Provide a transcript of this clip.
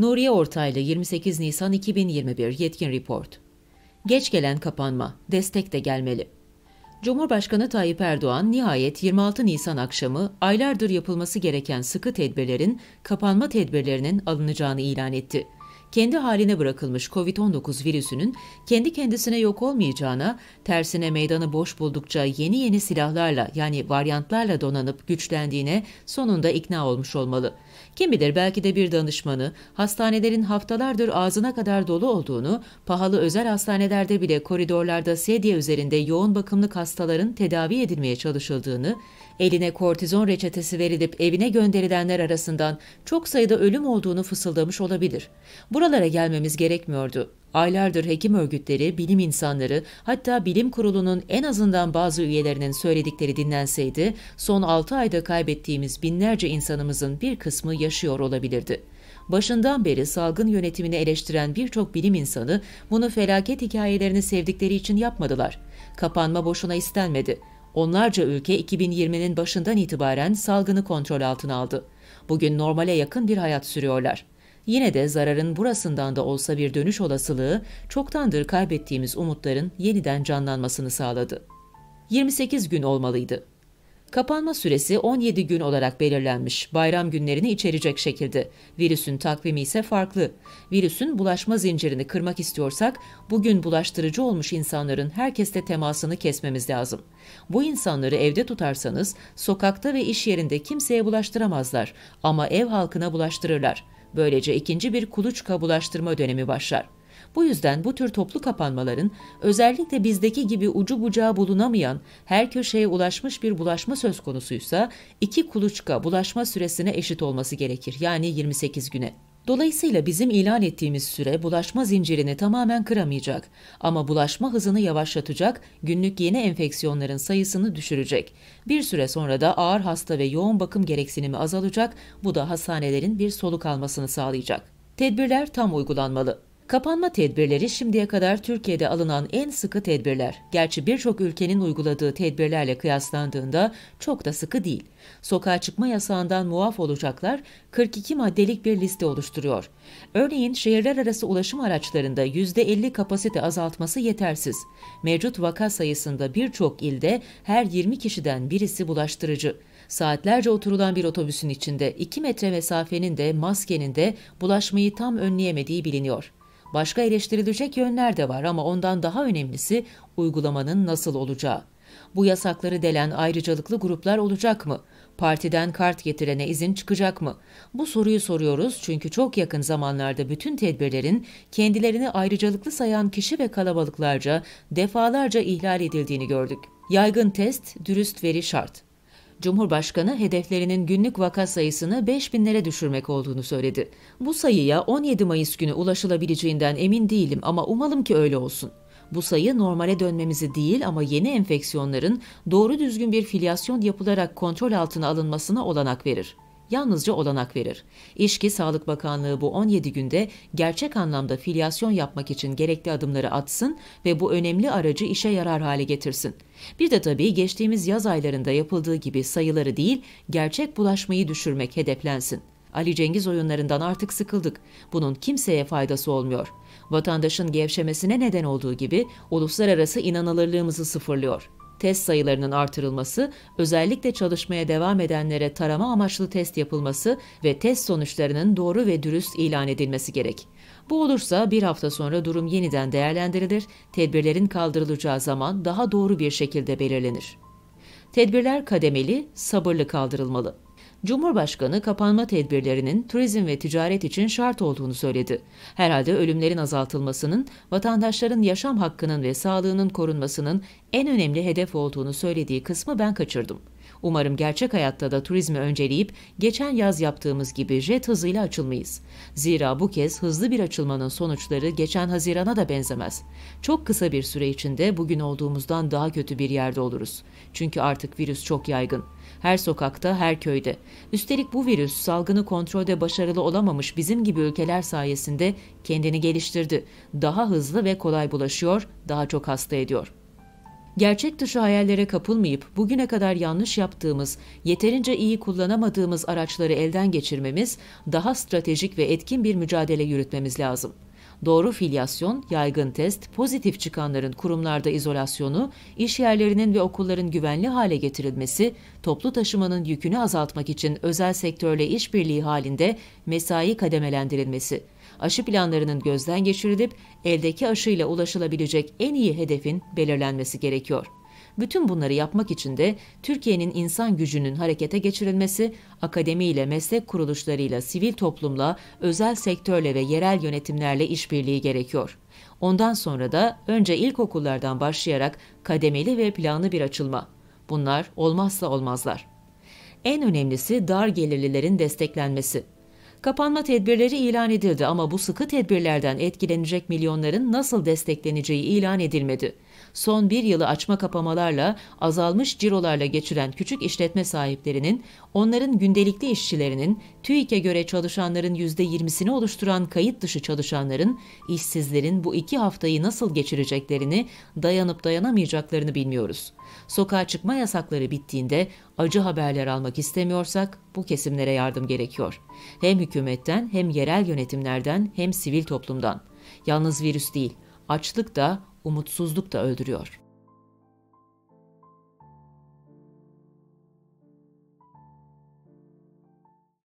Nuriye Ortaylı 28 Nisan 2021 Yetkin Report Geç gelen kapanma, destek de gelmeli. Cumhurbaşkanı Tayyip Erdoğan nihayet 26 Nisan akşamı aylardır yapılması gereken sıkı tedbirlerin kapanma tedbirlerinin alınacağını ilan etti kendi haline bırakılmış COVID-19 virüsünün kendi kendisine yok olmayacağına, tersine meydanı boş buldukça yeni yeni silahlarla yani varyantlarla donanıp güçlendiğine sonunda ikna olmuş olmalı. Kim bilir belki de bir danışmanı hastanelerin haftalardır ağzına kadar dolu olduğunu, pahalı özel hastanelerde bile koridorlarda sedye üzerinde yoğun bakımlık hastaların tedavi edilmeye çalışıldığını, eline kortizon reçetesi verilip evine gönderilenler arasından çok sayıda ölüm olduğunu fısıldamış olabilir. Bu Buralara gelmemiz gerekmiyordu. Aylardır hekim örgütleri, bilim insanları, hatta bilim kurulunun en azından bazı üyelerinin söyledikleri dinlenseydi, son 6 ayda kaybettiğimiz binlerce insanımızın bir kısmı yaşıyor olabilirdi. Başından beri salgın yönetimini eleştiren birçok bilim insanı bunu felaket hikayelerini sevdikleri için yapmadılar. Kapanma boşuna istenmedi. Onlarca ülke 2020'nin başından itibaren salgını kontrol altına aldı. Bugün normale yakın bir hayat sürüyorlar. Yine de zararın burasından da olsa bir dönüş olasılığı çoktandır kaybettiğimiz umutların yeniden canlanmasını sağladı. 28 gün olmalıydı. Kapanma süresi 17 gün olarak belirlenmiş. Bayram günlerini içerecek şekilde. Virüsün takvimi ise farklı. Virüsün bulaşma zincirini kırmak istiyorsak bugün bulaştırıcı olmuş insanların herkesle temasını kesmemiz lazım. Bu insanları evde tutarsanız sokakta ve iş yerinde kimseye bulaştıramazlar ama ev halkına bulaştırırlar. Böylece ikinci bir kuluçka bulaştırma dönemi başlar. Bu yüzden bu tür toplu kapanmaların özellikle bizdeki gibi ucu bucağı bulunamayan her köşeye ulaşmış bir bulaşma söz konusuysa iki kuluçka bulaşma süresine eşit olması gerekir yani 28 güne. Dolayısıyla bizim ilan ettiğimiz süre bulaşma zincirini tamamen kıramayacak ama bulaşma hızını yavaşlatacak, günlük yeni enfeksiyonların sayısını düşürecek. Bir süre sonra da ağır hasta ve yoğun bakım gereksinimi azalacak, bu da hastanelerin bir soluk almasını sağlayacak. Tedbirler tam uygulanmalı. Kapanma tedbirleri şimdiye kadar Türkiye'de alınan en sıkı tedbirler. Gerçi birçok ülkenin uyguladığı tedbirlerle kıyaslandığında çok da sıkı değil. Sokağa çıkma yasağından muaf olacaklar 42 maddelik bir liste oluşturuyor. Örneğin şehirler arası ulaşım araçlarında %50 kapasite azaltması yetersiz. Mevcut vaka sayısında birçok ilde her 20 kişiden birisi bulaştırıcı. Saatlerce oturulan bir otobüsün içinde 2 metre mesafenin de maskenin de bulaşmayı tam önleyemediği biliniyor. Başka eleştirilecek yönler de var ama ondan daha önemlisi uygulamanın nasıl olacağı. Bu yasakları delen ayrıcalıklı gruplar olacak mı? Partiden kart getirene izin çıkacak mı? Bu soruyu soruyoruz çünkü çok yakın zamanlarda bütün tedbirlerin kendilerini ayrıcalıklı sayan kişi ve kalabalıklarca defalarca ihlal edildiğini gördük. Yaygın test, dürüst veri şart. Cumhurbaşkanı hedeflerinin günlük vaka sayısını 5 binlere düşürmek olduğunu söyledi. Bu sayıya 17 Mayıs günü ulaşılabileceğinden emin değilim ama umalım ki öyle olsun. Bu sayı normale dönmemizi değil ama yeni enfeksiyonların doğru düzgün bir filyasyon yapılarak kontrol altına alınmasına olanak verir yalnızca olanak verir. İşki Sağlık Bakanlığı bu 17 günde gerçek anlamda filyasyon yapmak için gerekli adımları atsın ve bu önemli aracı işe yarar hale getirsin. Bir de tabii geçtiğimiz yaz aylarında yapıldığı gibi sayıları değil, gerçek bulaşmayı düşürmek hedeflensin. Ali Cengiz oyunlarından artık sıkıldık. Bunun kimseye faydası olmuyor. Vatandaşın gevşemesine neden olduğu gibi uluslararası inanılırlığımızı sıfırlıyor test sayılarının artırılması, özellikle çalışmaya devam edenlere tarama amaçlı test yapılması ve test sonuçlarının doğru ve dürüst ilan edilmesi gerek. Bu olursa bir hafta sonra durum yeniden değerlendirilir, tedbirlerin kaldırılacağı zaman daha doğru bir şekilde belirlenir. Tedbirler kademeli, sabırlı kaldırılmalı. Cumhurbaşkanı kapanma tedbirlerinin turizm ve ticaret için şart olduğunu söyledi. Herhalde ölümlerin azaltılmasının, vatandaşların yaşam hakkının ve sağlığının korunmasının en önemli hedef olduğunu söylediği kısmı ben kaçırdım. Umarım gerçek hayatta da turizmi önceleyip geçen yaz yaptığımız gibi jet hızıyla açılmayız. Zira bu kez hızlı bir açılmanın sonuçları geçen Haziran'a da benzemez. Çok kısa bir süre içinde bugün olduğumuzdan daha kötü bir yerde oluruz. Çünkü artık virüs çok yaygın. Her sokakta, her köyde. Üstelik bu virüs salgını kontrolde başarılı olamamış bizim gibi ülkeler sayesinde kendini geliştirdi. Daha hızlı ve kolay bulaşıyor, daha çok hasta ediyor. Gerçek dışı hayallere kapılmayıp bugüne kadar yanlış yaptığımız, yeterince iyi kullanamadığımız araçları elden geçirmemiz, daha stratejik ve etkin bir mücadele yürütmemiz lazım. Doğru filyasyon, yaygın test, pozitif çıkanların kurumlarda izolasyonu, iş yerlerinin ve okulların güvenli hale getirilmesi, toplu taşımanın yükünü azaltmak için özel sektörle işbirliği halinde mesai kademelendirilmesi aşı planlarının gözden geçirilip eldeki aşıyla ulaşılabilecek en iyi hedefin belirlenmesi gerekiyor. Bütün bunları yapmak için de Türkiye'nin insan gücünün harekete geçirilmesi, akademiyle, meslek kuruluşlarıyla, sivil toplumla, özel sektörle ve yerel yönetimlerle işbirliği gerekiyor. Ondan sonra da önce ilkokullardan başlayarak kademeli ve planlı bir açılma. Bunlar olmazsa olmazlar. En önemlisi dar gelirlilerin desteklenmesi. Kapanma tedbirleri ilan edildi ama bu sıkı tedbirlerden etkilenecek milyonların nasıl destekleneceği ilan edilmedi. Son bir yılı açma kapamalarla, azalmış cirolarla geçiren küçük işletme sahiplerinin, onların gündelikli işçilerinin, TÜİK'e göre çalışanların %20'sini oluşturan kayıt dışı çalışanların, işsizlerin bu iki haftayı nasıl geçireceklerini, dayanıp dayanamayacaklarını bilmiyoruz. Sokağa çıkma yasakları bittiğinde acı haberler almak istemiyorsak bu kesimlere yardım gerekiyor.'' Hem hükümetten hem yerel yönetimlerden hem sivil toplumdan. Yalnız virüs değil, açlık da, umutsuzluk da öldürüyor.